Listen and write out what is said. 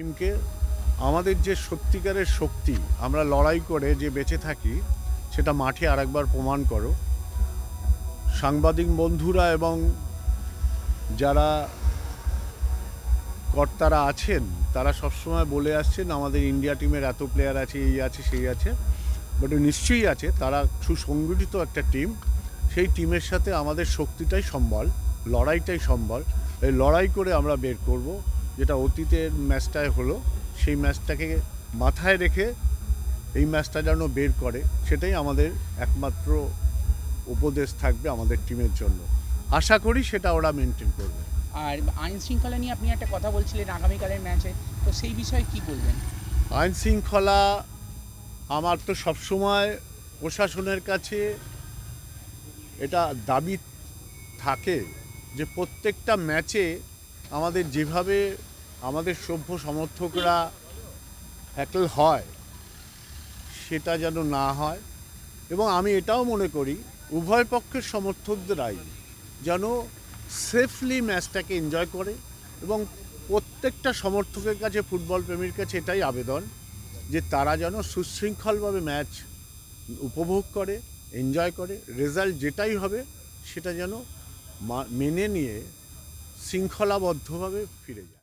টিমকে আমাদের যে সত্যিকারের শক্তি আমরা লড়াই করে যে বেঁচে থাকি সেটা মাঠে আরেকবার প্রমাণ করো সাংবাদিক বন্ধুরা এবং যারা কর্তারা আছেন তারা সবসময় বলে আসছেন আমাদের ইন্ডিয়া টিমের এত প্লেয়ার আছে এই আছে সেই আছে বাট নিশ্চয়ই আছে তারা সুসংগঠিত একটা টিম সেই টিমের সাথে আমাদের শক্তিটাই সম্বল লড়াইটাই সম্বল এই লড়াই করে আমরা বের করব যেটা অতীতের ম্যাচটায় হলো সেই ম্যাচটাকে মাথায় রেখে এই ম্যাচটা যেন বের করে সেটাই আমাদের একমাত্র উপদেশ থাকবে আমাদের টিমের জন্য আশা করি সেটা ওরা মেনটেন করবে আর আইন শৃঙ্খলা নিয়ে আপনি একটা কথা বলছিলেন আগামীকালের ম্যাচে তো সেই বিষয়ে কি বলবেন আইন শৃঙ্খলা আমার তো সবসময় প্রশাসনের কাছে এটা দাবি থাকে যে প্রত্যেকটা ম্যাচে আমাদের যেভাবে আমাদের সভ্য সমর্থকরা হ্যাকল হয় সেটা যেন না হয় এবং আমি এটাও মনে করি উভয় পক্ষের সমর্থকদেরাই যেন সেফলি ম্যাচটাকে এনজয় করে এবং প্রত্যেকটা সমর্থকের কাছে ফুটবল প্রেমীর কাছে এটাই আবেদন যে তারা যেন সুশৃঙ্খলভাবে ম্যাচ উপভোগ করে এনজয় করে রেজাল্ট যেটাই হবে সেটা যেন মেনে নিয়ে শৃঙ্খলাবদ্ধভাবে ফিরে যায়